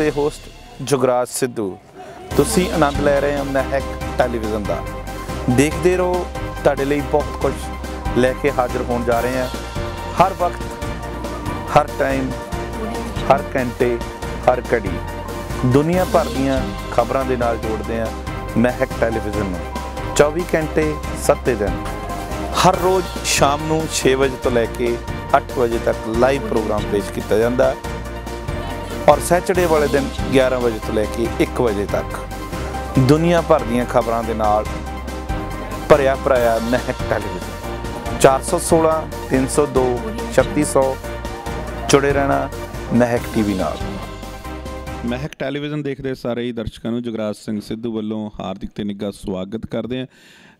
ਦੇ ਹੋਸਟ ਜੁਗਰਾਜ ਸਿੱਧੂ ਤੁਸੀਂ ਆਨੰਦ ਲੈ ਰਹੇ ਹੋ ਮਹਿਕ ਟੈਲੀਵਿਜ਼ਨ ਦਾ ਦੇਖਦੇ ਰਹੋ ਤੁਹਾਡੇ ਲਈ ਬਹੁਤ ਕੁਝ ਲੈ ਕੇ ਹਾਜ਼ਰ ਹੋਣ ਜਾ ਰਹੇ ਹਾਂ ਹਰ ਵਕਤ ਹਰ ਟਾਈਮ ਹਰ ਘੰਟੇ ਹਰ ਘੜੀ ਦੁਨੀਆ ਭਰ ਦੀਆਂ ਖਬਰਾਂ ਦੇ ਨਾਲ ਜੋੜਦੇ ਹਾਂ ਮਹਿਕ ਟੈਲੀਵਿਜ਼ਨ ਨੂੰ 24 ਘੰਟੇ 7 ਦਿਨ ਹਰ ਰੋਜ਼ ਸ਼ਾਮ ਨੂੰ 6 ਵਜੇ ਤੋਂ ਲੈ ਕੇ 8 ਵਜੇ ਤੱਕ ਲਾਈਵ ਪ੍ਰੋਗਰਾਮ ਪੇਸ਼ ਕੀਤਾ ਜਾਂਦਾ ਹੈ ਔਰ ਸੈਚਰਡੇ ਵਾਲੇ ਦਿਨ 11 ਵਜੇ ਤੋਂ ਲੈ ਕੇ 1 ਵਜੇ ਤੱਕ ਦੁਨੀਆ ਭਰ ਦੀਆਂ ਖਬਰਾਂ ਦੇ ਨਾਲ ਭਰਿਆ ਭਰਿਆ ਮਹਿਕ ਟੈਲੀਵਿਜ਼ਨ 416 302 3600 ਜੁੜੇ ਰਹਿਣਾ ਮਹਿਕ ਟੀਵੀ ਨਾਲ ਮਹਿਕ ਟੈਲੀਵਿਜ਼ਨ ਦੇਖਦੇ ਸਾਰੇ ਹੀ ਦਰਸ਼ਕਾਂ ਨੂੰ ਜਗਰਾਜ ਸਿੰਘ ਸਿੱਧੂ ਵੱਲੋਂ ਹਾਰਦਿਕ ਤੇ ਨਿੱਘਾ ਸਵਾਗਤ ਕਰਦੇ ਆਂ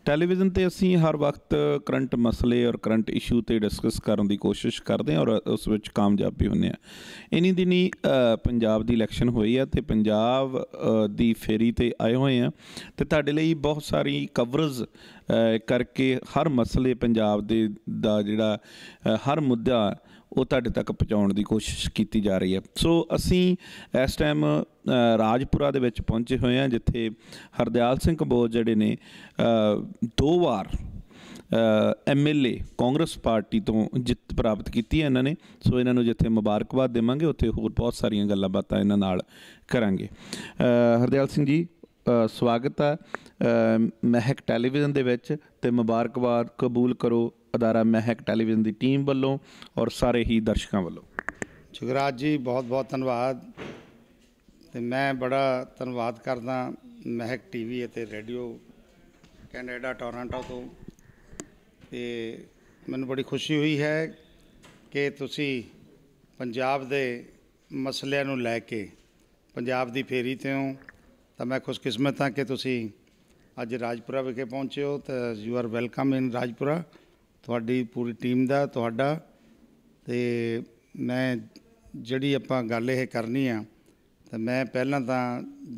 ਟੈਲੀਵਿਜ਼ਨ ਤੇ ਅਸੀਂ ਹਰ ਵਕਤ ਕਰੰਟ ਮਸਲੇ ਔਰ ਕਰੰਟ ਇਸ਼ੂ ਤੇ ਡਿਸਕਸ ਕਰਨ ਦੀ ਕੋਸ਼ਿਸ਼ ਕਰਦੇ ਹਾਂ ਔਰ ਉਸ ਵਿੱਚ ਕਾਮਯਾਬ ਵੀ ਹੁੰਦੇ ਆ ਇਨੀ ਦਿਨੀ ਪੰਜਾਬ ਦੀ ਇਲੈਕਸ਼ਨ ਹੋਈ ਆ ਤੇ ਪੰਜਾਬ ਦੀ ਫੇਰੀ ਤੇ ਆਏ ਹੋਏ ਆ ਤੇ ਤੁਹਾਡੇ ਲਈ ਬਹੁਤ ਸਾਰੀ ਕਵਰੇਜ ਕਰਕੇ ਹਰ ਮਸਲੇ ਪੰਜਾਬ ਦੇ ਦਾ ਜਿਹੜਾ ਹਰ ਮੁੱਦਾ ਉਹ ਤੁਹਾਡੇ ਤੱਕ ਪਹੁੰਚਾਉਣ ਦੀ ਕੋਸ਼ਿਸ਼ ਕੀਤੀ ਜਾ ਰਹੀ ਹੈ ਸੋ ਅਸੀਂ ਇਸ ਟਾਈਮ ਰਾਜਪੁਰਾ ਦੇ ਵਿੱਚ ਪਹੁੰਚੇ ਹੋਏ ਹਾਂ ਜਿੱਥੇ ਹਰਦਿਆਲ ਸਿੰਘ ਬੋਜ ਜਿਹੜੇ ਨੇ ਦੋ ਵਾਰ ਐਮਐਲਏ ਕਾਂਗਰਸ ਪਾਰਟੀ ਤੋਂ ਜਿੱਤ ਪ੍ਰਾਪਤ ਕੀਤੀ ਹੈ ਇਹਨਾਂ ਨੇ ਸੋ ਇਹਨਾਂ ਨੂੰ ਜਿੱਥੇ ਮੁਬਾਰਕਬਾਦ ਦੇਵਾਂਗੇ ਉੱਥੇ ਹੋਰ ਬਹੁਤ ਸਾਰੀਆਂ ਗੱਲਾਂ ਬਾਤਾਂ ਇਹਨਾਂ ਨਾਲ ਕਰਾਂਗੇ ਹਰਦਿਆਲ ਸਿੰਘ ਜੀ ਸਵਾਗਤ ਹੈ ਮਹਿਕ ਟੈਲੀਵਿਜ਼ਨ ਦੇ ਵਿੱਚ ਤੇ ਮੁਬਾਰਕਬਾਦ ਕਬੂਲ ਕਰੋ ਅਦਾਰਾ ਮਹਿਕ ਟੈਲੀਵਿਜ਼ਨ ਦੀ ਟੀਮ ਵੱਲੋਂ ਔਰ ਸਾਰੇ ਹੀ ਦਰਸ਼ਕਾਂ ਵੱਲੋਂ ਜੁਗਰਾਜ ਜੀ ਬਹੁਤ ਬਹੁਤ ਧੰਨਵਾਦ ਤੇ ਮੈਂ ਬੜਾ ਧੰਨਵਾਦ ਕਰਦਾ ਮਹਿਕ ਟੀਵੀ ਅਤੇ ਰੇਡੀਓ ਕੈਨੇਡਾ ਟੋਰਾਂਟੋ ਤੋਂ ਤੇ ਮੈਨੂੰ ਬੜੀ ਖੁਸ਼ੀ ਹੋਈ ਹੈ ਕਿ ਤੁਸੀਂ ਪੰਜਾਬ ਦੇ ਮਸਲਿਆਂ ਨੂੰ ਲੈ ਕੇ ਪੰਜਾਬ ਦੀ ਫੇਰੀ ਤੇ ਹੋ ਤਾਂ ਮੈਂ ਖੁਸ਼ਕਿਸਮਤ ਹਾਂ ਕਿ ਤੁਸੀਂ ਅੱਜ ਰਾਜਪੁਰਾ ਵਿਖੇ ਪਹੁੰਚੇ ਹੋ ਤਾਂ you are welcome in Rajpura ਤੁਹਾਡੀ ਪੂਰੀ ਟੀਮ ਦਾ ਤੁਹਾਡਾ ਤੇ ਮੈਂ ਜਿਹੜੀ ਆਪਾਂ ਗੱਲ ਇਹ ਕਰਨੀ ਆ ਤਾਂ ਮੈਂ ਪਹਿਲਾਂ ਤਾਂ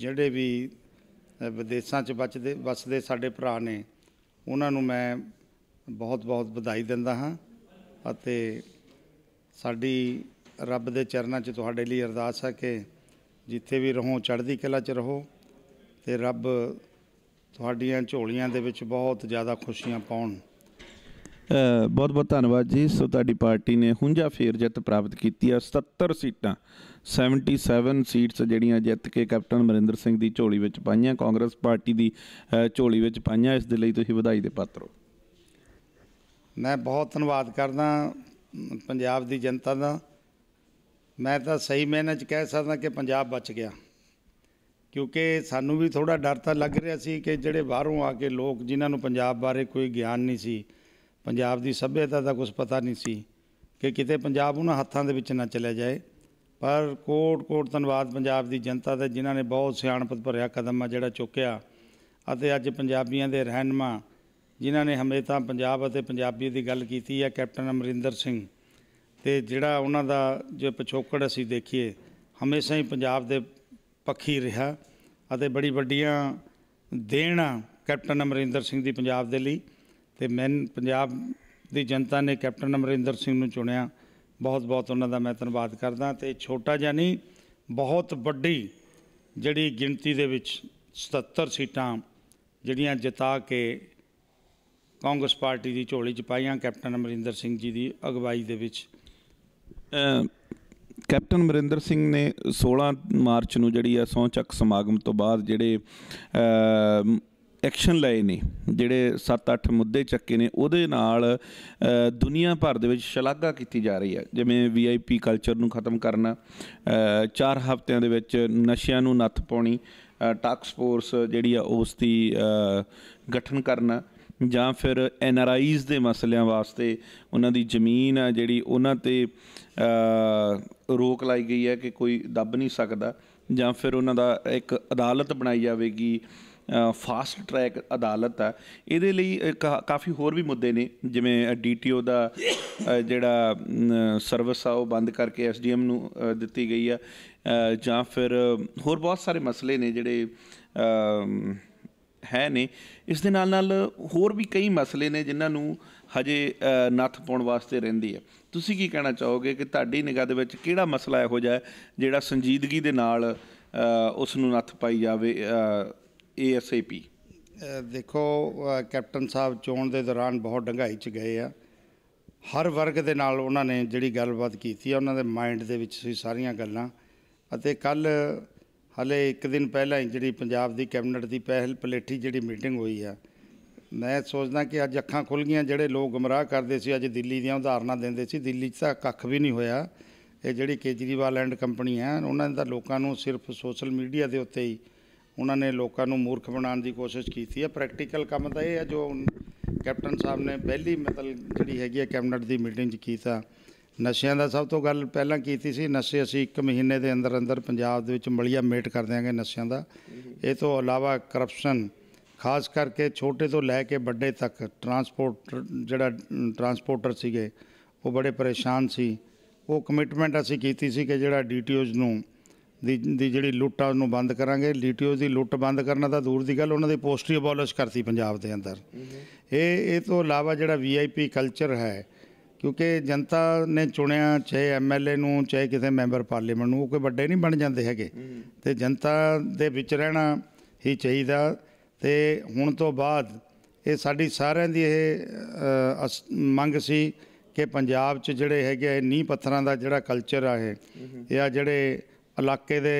ਜਿਹੜੇ ਵੀ ਵਿਦੇਸ਼ਾਂ 'ਚ ਬਚਦੇ ਵਸਦੇ ਸਾਡੇ ਭਰਾ ਨੇ ਉਹਨਾਂ ਨੂੰ ਮੈਂ ਬਹੁਤ-ਬਹੁਤ ਵਧਾਈ ਦਿੰਦਾ ਹਾਂ ਅਤੇ ਸਾਡੀ ਰੱਬ ਦੇ ਚਰਨਾਂ 'ਚ ਤੁਹਾਡੇ ਲਈ ਅਰਦਾਸ ਹੈ ਕਿ ਜਿੱਥੇ ਵੀ ਰਹੋ ਚੜ੍ਹਦੀ ਕਲਾ 'ਚ ਰਹੋ ਤੇ ਰੱਬ ਤੁਹਾਡੀਆਂ ਝੋਲੀਆਂ ਦੇ ਵਿੱਚ ਬਹੁਤ ਜ਼ਿਆਦਾ ਖੁਸ਼ੀਆਂ ਪਾਉਣ ਬਹੁਤ ਬਹੁਤ ਧੰਨਵਾਦ ਜੀ ਸੋ ਤੁਹਾਡੀ ਪਾਰਟੀ ਨੇ ਹੁੰਜਾ ਫੇਰ ਜਿੱਤ ਪ੍ਰਾਪਤ ਕੀਤੀ ਆ 77 ਸੀਟਾਂ 77 ਸੀਟਸ ਜਿਹੜੀਆਂ ਜਿੱਤ ਕੇ ਕੈਪਟਨ ਮਰਿੰਦਰ ਸਿੰਘ ਦੀ ਝੋਲੀ ਵਿੱਚ ਪਾਈਆਂ ਕਾਂਗਰਸ ਪਾਰਟੀ ਦੀ ਝੋਲੀ ਵਿੱਚ ਪਾਈਆਂ ਇਸ ਦੇ ਲਈ ਤੁਸੀਂ ਵਧਾਈ ਦੇ ਪਾਤਰ ਹੋ ਮੈਂ ਬਹੁਤ ਧੰਨਵਾਦ ਕਰਦਾ ਪੰਜਾਬ ਦੀ ਜਨਤਾ ਦਾ ਮੈਂ ਤਾਂ ਸਹੀ ਮਿਹਨਤ ਚ ਕਹਿ ਸਕਦਾ ਕਿ ਪੰਜਾਬ ਬਚ ਗਿਆ ਕਿਉਂਕਿ ਸਾਨੂੰ ਵੀ ਥੋੜਾ ਡਰ ਤਾਂ ਲੱਗ ਰਿਹਾ ਸੀ ਕਿ ਜਿਹੜੇ ਬਾਹਰੋਂ ਆ ਕੇ ਲੋਕ ਜਿਨ੍ਹਾਂ ਨੂੰ ਪੰਜਾਬ ਬਾਰੇ ਕੋਈ ਗਿਆਨ ਨਹੀਂ ਸੀ ਪੰਜਾਬ ਦੀ ਸੱਭਿਅਤਾ ਦਾ ਕੁਝ ਪਤਾ ਨਹੀਂ ਸੀ ਕਿ ਕਿਤੇ ਪੰਜਾਬ ਉਹਨਾਂ ਹੱਥਾਂ ਦੇ ਵਿੱਚ ਨਾ ਚਲੇ ਜਾਏ ਪਰ ਕੋਟ-ਕੋਟ ਧੰਨਵਾਦ ਪੰਜਾਬ ਦੀ ਜਨਤਾ ਦਾ ਜਿਨ੍ਹਾਂ ਨੇ ਬਹੁਤ ਸਿਆਣਪਤ ਭਰਿਆ ਕਦਮ ਆ ਜਿਹੜਾ ਚੁੱਕਿਆ ਅਤੇ ਅੱਜ ਪੰਜਾਬੀਆਂ ਦੇ ਰਹਿਨਮਾ ਜਿਨ੍ਹਾਂ ਨੇ ਹਮੇਸ਼ਾ ਪੰਜਾਬ ਅਤੇ ਪੰਜਾਬੀ ਦੀ ਗੱਲ ਕੀਤੀ ਹੈ ਕੈਪਟਨ ਅਮਰਿੰਦਰ ਸਿੰਘ ਤੇ ਜਿਹੜਾ ਉਹਨਾਂ ਦਾ ਜੋ ਪਿਛੋਕੜ ਅਸੀਂ ਦੇਖੀਏ ਹਮੇਸ਼ਾ ਹੀ ਪੰਜਾਬ ਦੇ ਪੱਖੀ ਰਿਹਾ ਅਤੇ ਬੜੀ ਵੱਡੀਆਂ ਦੇਣਾ ਕੈਪਟਨ ਅਮਰਿੰਦਰ ਸਿੰਘ ਦੀ ਪੰਜਾਬ ਦੇ ਲਈ ਤੇ ਮੈਂ ਪੰਜਾਬ ਦੀ ਜਨਤਾ ਨੇ ਕੈਪਟਨ ਅਮਰਿੰਦਰ ਸਿੰਘ ਨੂੰ ਚੁਣਿਆ ਬਹੁਤ ਬਹੁਤ ਉਹਨਾਂ ਦਾ ਮੈਂ ਧੰਨਵਾਦ ਕਰਦਾ ਤੇ ਛੋਟਾ ਜਿਹਾ ਨਹੀਂ ਬਹੁਤ ਵੱਡੀ ਜਿਹੜੀ ਗਿਣਤੀ ਦੇ ਵਿੱਚ 77 ਸੀਟਾਂ ਜਿਹੜੀਆਂ ਜਿਤਾ ਕੇ ਕਾਂਗਰਸ ਪਾਰਟੀ ਦੀ ਝੋਲੀ ਚ ਪਾਈਆਂ ਕੈਪਟਨ ਅਮਰਿੰਦਰ ਸਿੰਘ ਜੀ ਦੀ ਅਗਵਾਈ ਦੇ ਵਿੱਚ ਕੈਪਟਨ ਅਮਰਿੰਦਰ ਸਿੰਘ ਨੇ 16 ਮਾਰਚ ਨੂੰ ਜਿਹੜੀ ਆ ਸੌ ਚੱਕ ਸਮਾਗਮ ਤੋਂ ਬਾਅਦ ਜਿਹੜੇ ਐਕਸ਼ਨ ਲਏ ਨੇ ਜਿਹੜੇ 7-8 ਮੁੱਦੇ ਚੱਕੇ ਨੇ ਉਹਦੇ ਨਾਲ ਦੁਨੀਆ ਭਰ ਦੇ ਵਿੱਚ ਸ਼ਲਾਘਾ ਕੀਤੀ ਜਾ ਰਹੀ ਹੈ ਜਿਵੇਂ ਵੀਆਈਪੀ ਕਲਚਰ ਨੂੰ ਖਤਮ ਕਰਨਾ 4 ਹਫ਼ਤਿਆਂ ਦੇ ਵਿੱਚ ਨਸ਼ਿਆਂ ਨੂੰ ਨੱਥ ਪਾਉਣੀ ਟਾਕਸ ਫੋਰਸ ਜਿਹੜੀ ਆ ਉਸ ਦੀ ਗਠਨ ਕਰਨਾ ਜਾਂ ਫਿਰ ਐਨ ਆਰ ਆਈਜ਼ ਦੇ ਮਸਲਿਆਂ ਵਾਸਤੇ ਉਹਨਾਂ ਦੀ ਜ਼ਮੀਨ ਆ ਜਿਹੜੀ ਉਹਨਾਂ ਤੇ ਰੋਕ ਲਾਈ ਗਈ ਹੈ ਕਿ ਕੋਈ ਦੱਬ ਨਹੀਂ ਸਕਦਾ ਜਾਂ ਫਿਰ ਉਹਨਾਂ ਦਾ ਇੱਕ ਅਦਾਲਤ ਬਣਾਈ ਜਾਵੇਗੀ ਫਾਸਟ ਟਰੈਕ ਅਦਾਲਤ ਹੈ ਇਹਦੇ ਲਈ ਕਾਫੀ ਹੋਰ ਵੀ ਮੁੱਦੇ ਨੇ ਜਿਵੇਂ ਡੀਟੀਓ ਦਾ ਜਿਹੜਾ ਸਰਵਿਸ ਆ ਉਹ ਬੰਦ ਕਰਕੇ ਐਸਡੀਐਮ ਨੂੰ ਦਿੱਤੀ ਗਈ ਆ ਜਾਂ ਫਿਰ ਹੋਰ ਬਹੁਤ ਸਾਰੇ ਮਸਲੇ ਨੇ ਜਿਹੜੇ ਹੈ ਨੇ ਇਸ ਦੇ ਨਾਲ ਨਾਲ ਹੋਰ ਵੀ ਕਈ ਮਸਲੇ ਨੇ ਜਿਨ੍ਹਾਂ ਨੂੰ ਹਜੇ ਨੱਥ ਪਾਉਣ ਵਾਸਤੇ ਰਹਿੰਦੀ ਹੈ ਤੁਸੀਂ ਕੀ ਕਹਿਣਾ ਚਾਹੋਗੇ ਕਿ ਤੁਹਾਡੀ ਨਿਗਾਹ ਦੇ ਵਿੱਚ ਕਿਹੜਾ ਮਸਲਾ ਇਹੋ ਜਿਹਾ ਜਿਹੜਾ ਸੰਜੀਦਗੀ ਦੇ ਨਾਲ ਉਸ ਨੂੰ ਨੱਥ ਪਾਈ ਜਾਵੇ ਏਐਸਏਪੀ ਦੇਖੋ ਕੈਪਟਨ ਸਾਹਿਬ ਚੋਣ ਦੇ ਦੌਰਾਨ ਬਹੁਤ ਡੰਗਾਈ ਚ ਗਏ ਆ ਹਰ ਵਰਗ ਦੇ ਨਾਲ ਉਹਨਾਂ ਨੇ ਜਿਹੜੀ ਗੱਲਬਾਤ ਕੀਤੀ ਆ ਉਹਨਾਂ ਦੇ ਮਾਈਂਡ ਦੇ ਵਿੱਚ ਸੀ ਸਾਰੀਆਂ ਗੱਲਾਂ ਅਤੇ ਕੱਲ ਹਲੇ ਇੱਕ ਦਿਨ ਪਹਿਲਾਂ ਹੀ ਜਿਹੜੀ ਪੰਜਾਬ ਦੀ ਕੈਬਨਿਟ ਦੀ ਪਹਿਲ ਪਲੇਠੀ ਜਿਹੜੀ ਮੀਟਿੰਗ ਹੋਈ ਆ ਮੈਂ ਸੋਚਦਾ ਕਿ ਅੱਜ ਅੱਖਾਂ ਖੁੱਲ ਗਈਆਂ ਜਿਹੜੇ ਲੋਕ ਗਮਰਾਹ ਕਰਦੇ ਸੀ ਅੱਜ ਦਿੱਲੀ ਦੀਆਂ ਉਦਾਹਰਨਾਂ ਦਿੰਦੇ ਸੀ ਦਿੱਲੀ 'ਚ ਤਾਂ ਕੱਖ ਵੀ ਨਹੀਂ ਹੋਇਆ ਇਹ ਜਿਹੜੀ ਕੇਜਰੀਵਾਲ ਐਂਡ ਕੰਪਨੀ ਹੈ ਉਹਨਾਂ ਨੇ ਤਾਂ ਲੋਕਾਂ ਨੂੰ ਸਿਰਫ ਸੋਸ਼ਲ ਮੀਡੀਆ ਦੇ ਉੱਤੇ ਹੀ ਉਹਨਾਂ ਨੇ ਲੋਕਾਂ ਨੂੰ ਮੂਰਖ ਬਣਾਉਣ ਦੀ ਕੋਸ਼ਿਸ਼ ਕੀਤੀ ਹੈ ਪ੍ਰੈਕਟੀਕਲ ਕੰਮ ਤਾਂ ਇਹ ਹੈ ਜੋ ਕੈਪਟਨ ਸਾਹਿਬ ਨੇ ਪਹਿਲੀ ਮਤਲਬ ਜਿਹੜੀ ਹੈਗੀ ਹੈ ਕੈਬਨਿਟ ਦੀ ਮੀਟਿੰਗ 'ਚ ਕੀਤਾ ਨਸ਼ਿਆਂ ਦਾ ਸਭ ਤੋਂ ਗੱਲ ਪਹਿਲਾਂ ਕੀਤੀ ਸੀ ਨਸ਼ੇ ਅਸੀਂ 1 ਮਹੀਨੇ ਦੇ ਅੰਦਰ ਅੰਦਰ ਪੰਜਾਬ ਦੇ ਵਿੱਚ ਮਲੀਆ ਮੇਟ ਕਰ ਦਿਆਂਗੇ ਨਸ਼ਿਆਂ ਦਾ ਇਹ ਤੋਂ ਇਲਾਵਾ ਕਰਪਸ਼ਨ ਖਾਸ ਕਰਕੇ ਛੋਟੇ ਤੋਂ ਲੈ ਕੇ ਵੱਡੇ ਤੱਕ ਟਰਾਂਸਪੋਰਟ ਜਿਹੜਾ ਟਰਾਂਸਪੋਰਟਰ ਸੀਗੇ ਉਹ ਬੜੇ ਪਰੇਸ਼ਾਨ ਸੀ ਉਹ ਕਮਿਟਮੈਂਟ ਅਸੀਂ ਕੀਤੀ ਸੀ ਕਿ ਜਿਹੜਾ ਡੀਟੀਓਜ਼ ਨੂੰ ਦੀ ਜਿਹੜੀ ਲੁੱਟ ਆ ਉਹਨੂੰ ਬੰਦ ਕਰਾਂਗੇ ਲੀਟੀਓ ਦੀ ਲੁੱਟ ਬੰਦ ਕਰਨਾ ਤਾਂ ਦੂਰ ਦੀ ਗੱਲ ਉਹਨਾਂ ਦੇ ਪੋਸਟਰੀ ਅਬੋਲਿਸ਼ ਕਰਤੀ ਪੰਜਾਬ ਦੇ ਅੰਦਰ ਇਹ ਇਹ ਤੋਂ ਇਲਾਵਾ ਜਿਹੜਾ ਵੀਆਈਪੀ ਕਲਚਰ ਹੈ ਕਿਉਂਕਿ ਜਨਤਾ ਨੇ ਚੁਣਿਆ ਚਾਹੇ ਐਮਐਲਏ ਨੂੰ ਚਾਹੇ ਕਿਸੇ ਮੈਂਬਰ ਪਾਰਲੀਮੈਂਟ ਨੂੰ ਉਹ ਕੋਈ ਵੱਡੇ ਨਹੀਂ ਬਣ ਜਾਂਦੇ ਹੈਗੇ ਤੇ ਜਨਤਾ ਦੇ ਵਿੱਚ ਰਹਿਣਾ ਹੀ ਚਾਹੀਦਾ ਤੇ ਹੁਣ ਤੋਂ ਬਾਅਦ ਇਹ ਸਾਡੀ ਸਾਰਿਆਂ ਦੀ ਇਹ ਮੰਗ ਸੀ ਕਿ ਪੰਜਾਬ 'ਚ ਜਿਹੜੇ ਹੈਗੇ ਨੀਂ ਪੱਥਰਾਂ ਦਾ ਜਿਹੜਾ ਕਲਚਰ ਆ ਇਹ ਇਹ ਆ ਜਿਹੜੇ ਇਲਾਕੇ ਦੇ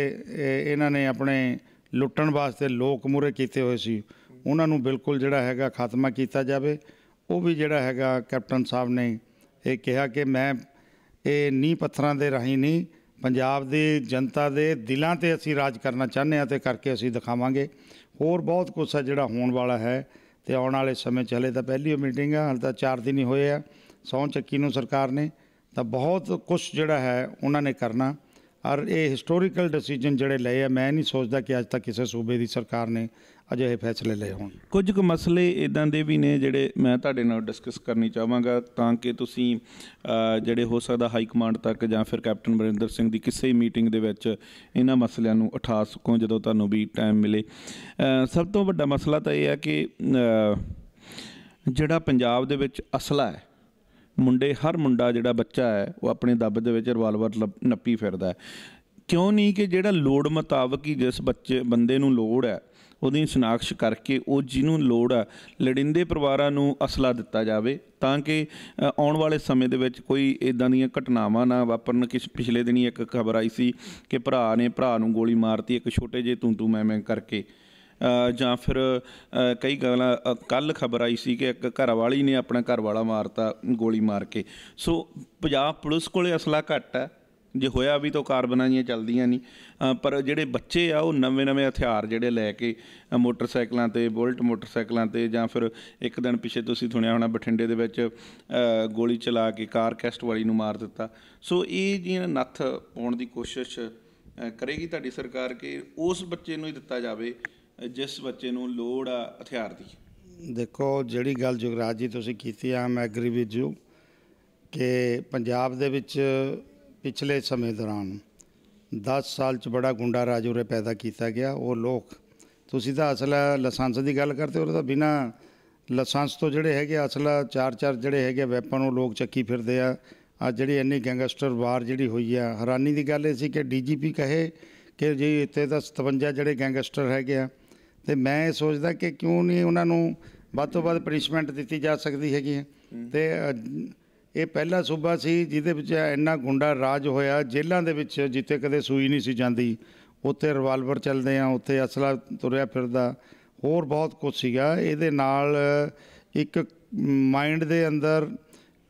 ਇਹਨਾਂ ਨੇ ਆਪਣੇ ਲੁੱਟਣ ਵਾਸਤੇ ਲੋਕ ਮੂਰੇ ਕੀਤੇ ਹੋਏ ਸੀ ਉਹਨਾਂ ਨੂੰ ਬਿਲਕੁਲ ਜਿਹੜਾ ਹੈਗਾ ਖਾਤਮਾ ਕੀਤਾ ਜਾਵੇ ਉਹ ਵੀ ਜਿਹੜਾ ਹੈਗਾ ਕੈਪਟਨ ਸਾਹਿਬ ਨੇ ਇਹ ਕਿਹਾ ਕਿ ਮੈਂ ਇਹ ਨੀ ਪੱਥਰਾਂ ਦੇ ਰਾਹੀਂ ਨਹੀਂ ਪੰਜਾਬ ਦੇ ਜਨਤਾ ਦੇ ਦਿਲਾਂ ਤੇ ਅਸੀਂ ਰਾਜ ਕਰਨਾ ਚਾਹੁੰਦੇ ਆ ਤੇ ਕਰਕੇ ਅਸੀਂ ਦਿਖਾਵਾਂਗੇ ਹੋਰ ਬਹੁਤ ਕੁਝ ਹੈ ਜਿਹੜਾ ਹੋਣ ਵਾਲਾ ਹੈ ਤੇ ਆਉਣ ਵਾਲੇ ਸਮੇਂ ਚਲੇ ਤਾਂ ਪਹਿਲੀ ਮੀਟਿੰਗ ਹੈ ਹਲ ਤਾਂ 4 ਦਿਨ ਹੀ ਹੋਏ ਆ ਸੌਂ ਚੱਕੀ ਨੂੰ ਸਰਕਾਰ ਨੇ ਤਾਂ ਬਹੁਤ ਕੁਝ ਜਿਹੜਾ ਹੈ ਉਹਨਾਂ ਨੇ ਕਰਨਾ ਔਰ ਇਹ ਹਿਸਟੋਰੀਕਲ ਡਿਸੀਜਨ ਜਿਹੜੇ ਲਏ ਆ ਮੈਂ ਨਹੀਂ ਸੋਚਦਾ ਕਿ ਅੱਜ ਤੱਕ ਕਿਸੇ ਸੂਬੇ ਦੀ ਸਰਕਾਰ ਨੇ ਅਜਿਹੇ ਫੈਸਲੇ ਲਏ ਹੋਣ ਕੁਝ ਕੁ ਮਸਲੇ ਇਦਾਂ ਦੇ ਵੀ ਨੇ ਜਿਹੜੇ ਮੈਂ ਤੁਹਾਡੇ ਨਾਲ ਡਿਸਕਸ ਕਰਨੀ ਚਾਹਾਂਗਾ ਤਾਂ ਕਿ ਤੁਸੀਂ ਜਿਹੜੇ ਹੋ ਸਕਦਾ ਹਾਈ ਕਮਾਂਡ ਤੱਕ ਜਾਂ ਫਿਰ ਕੈਪਟਨ ਬਰਿੰਦਰ ਸਿੰਘ ਦੀ ਕਿਸੇ ਮੀਟਿੰਗ ਦੇ ਵਿੱਚ ਇਹਨਾਂ ਮਸਲਿਆਂ ਨੂੰ ਉਠਾ ਸਕੋ ਜਦੋਂ ਤੁਹਾਨੂੰ ਵੀ ਟਾਈਮ ਮਿਲੇ ਸਭ ਤੋਂ ਵੱਡਾ ਮਸਲਾ ਤਾਂ ਇਹ ਹੈ ਕਿ ਜਿਹੜਾ ਪੰਜਾਬ ਦੇ ਵਿੱਚ ਅਸਲਾ ਹੈ ਮੁੰਡੇ ਹਰ ਮੁੰਡਾ ਜਿਹੜਾ ਬੱਚਾ ਹੈ ਉਹ ਆਪਣੇ ਦੱਬ ਦੇ ਵਿੱਚ ਰਿਵਾਲਵਰ ਨੱਪੀ ਫਿਰਦਾ ਹੈ ਕਿਉਂ ਨਹੀਂ ਕਿ ਜਿਹੜਾ ਲੋੜ ਮੁਤਾਬਕ ਹੀ ਜਿਸ ਬੱਚੇ ਬੰਦੇ ਨੂੰ ਲੋੜ ਹੈ ਉਹਦੀ ਸਨਾਖਸ਼ ਕਰਕੇ ਉਹ ਜਿਹਨੂੰ ਲੋੜ ਆ ਲੜਿੰਦੇ ਪਰਿਵਾਰਾਂ ਨੂੰ ਅਸਲਾ ਦਿੱਤਾ ਜਾਵੇ ਤਾਂ ਕਿ ਆਉਣ ਵਾਲੇ ਸਮੇਂ ਦੇ ਵਿੱਚ ਕੋਈ ਇਦਾਂ ਦੀਆਂ ਘਟਨਾਵਾਂ ਨਾ ਵਾਪਰਨ ਕਿਸ ਪਿਛਲੇ ਦਿਨੀ ਇੱਕ ਖਬਰ ਆਈ ਸੀ ਕਿ ਭਰਾ ਨੇ ਭਰਾ ਨੂੰ ਗੋਲੀ ਮਾਰਤੀ ਇੱਕ ਛੋਟੇ ਜਿਹੇ ਤੂੰ ਤੂੰ ਮੈਂ ਮੈਂ ਕਰਕੇ ਜਾਂ ਫਿਰ ਕਈ ਗੱਲਾਂ ਕੱਲ ਖਬਰ ਆਈ ਸੀ ਕਿ ਇੱਕ ਘਰ ਵਾਲੀ ਨੇ ਆਪਣਾ ਘਰ ਵਾਲਾ ਮਾਰਤਾ ਗੋਲੀ ਮਾਰ ਕੇ ਸੋ ਪੰਜਾਬ ਪੁਲਿਸ ਕੋਲੇ ਅਸਲਾ ਘੱਟ ਹੈ ਜੇ ਹੋਇਆ ਵੀ ਤਾਂ ਕਾਰਬਨਾਂੀਆਂ ਚੱਲਦੀਆਂ ਨਹੀਂ ਪਰ ਜਿਹੜੇ ਬੱਚੇ ਆ ਉਹ ਨਵੇਂ-ਨਵੇਂ ਹਥਿਆਰ ਜਿਹੜੇ ਲੈ ਕੇ ਮੋਟਰਸਾਈਕਲਾਂ ਤੇ ਬੁਲਟ ਮੋਟਰਸਾਈਕਲਾਂ ਤੇ ਜਾਂ ਫਿਰ ਇੱਕ ਦਿਨ ਪਿੱਛੇ ਤੁਸੀਂ ਸੁਣਿਆ ਹੋਣਾ ਬਠਿੰਡੇ ਦੇ ਵਿੱਚ ਗੋਲੀ ਚਲਾ ਕੇ ਕਾਰ ਕੈਸਟ ਵਾਲੀ ਨੂੰ ਮਾਰ ਦਿੱਤਾ ਸੋ ਇਹ ਜਿਹਨਾਂ ਨੱਥ ਪਾਉਣ ਦੀ ਕੋਸ਼ਿਸ਼ ਕਰੇਗੀ ਤੁਹਾਡੀ ਸਰਕਾਰ ਕਿ ਉਸ ਬੱਚੇ ਨੂੰ ਹੀ ਦਿੱਤਾ ਜਾਵੇ ਜਿਸ ਬੱਚੇ ਨੂੰ ਲੋੜ ਆ ਹਥਿਆਰ ਦੀ ਦੇਖੋ ਜਿਹੜੀ ਗੱਲ ਜੁਗਰਾਜ ਜੀ ਤੁਸੀਂ ਕੀਤੀ ਆ ਮੈਂ ਐਗਰੀ ਵਿਦ ਯੂ ਕਿ ਪੰਜਾਬ ਦੇ ਵਿੱਚ ਪਿਛਲੇ ਸਮੇਂ ਦੌਰਾਨ 10 ਸਾਲ ਚ ਬੜਾ ਗੁੰਡਾ ਰਾਜ ਉਰੇ ਪੈਦਾ ਕੀਤਾ ਗਿਆ ਉਹ ਲੋਕ ਤੁਸੀਂ ਤਾਂ ਅਸਲਾ ਲਾਇਸੈਂਸ ਦੀ ਗੱਲ ਕਰਦੇ ਹੋ ਤਾਂ ਬਿਨਾ ਲਾਇਸੈਂਸ ਤੋਂ ਜਿਹੜੇ ਹੈਗੇ ਅਸਲਾ ਚਾਰ ਚਾਰ ਜਿਹੜੇ ਹੈਗੇ ਵੈਪਨ ਉਹ ਲੋਕ ਚੱਕੀ ਫਿਰਦੇ ਆ ਆ ਜਿਹੜੀ ਇੰਨੀ ਗੈਂਗਸਟਰ ਵਾਰ ਜਿਹੜੀ ਹੋਈ ਆ ਹੈਰਾਨੀ ਦੀ ਗੱਲ ਇਹ ਸੀ ਕਿ ਡੀਜੀਪੀ ਕਹੇ ਕਿ ਜੀ ਇੱਥੇ ਤਾਂ 57 ਜਿਹੜੇ ਗੈਂਗਸਟਰ ਹੈਗੇ ਆ ਤੇ ਮੈਂ ਇਹ ਸੋਚਦਾ ਕਿ ਕਿਉਂ ਨਹੀਂ ਉਹਨਾਂ ਨੂੰ ਵੱਧ ਤੋਂ ਵੱਧ ਪਨਿਸ਼ਮੈਂਟ ਦਿੱਤੀ ਜਾ ਸਕਦੀ ਹੈਗੀ ਤੇ ਇਹ ਪਹਿਲਾ ਸੂਬਾ ਸੀ ਜਿਹਦੇ ਵਿੱਚ ਇੰਨਾ ਗੁੰਡਾ ਰਾਜ ਹੋਇਆ ਜੇਲ੍ਹਾਂ ਦੇ ਵਿੱਚ ਜਿੱਥੇ ਕਦੇ ਸੂਈ ਨਹੀਂ ਸੀ ਜਾਂਦੀ ਉੱਥੇ ਰਿਵਾਲਵਰ ਚੱਲਦੇ ਆ ਉੱਥੇ ਅਸਲਾ ਤੁਰਿਆ ਫਿਰਦਾ ਹੋਰ ਬਹੁਤ ਕੁਝ ਸੀਗਾ ਇਹਦੇ ਨਾਲ ਇੱਕ ਮਾਈਂਡ ਦੇ ਅੰਦਰ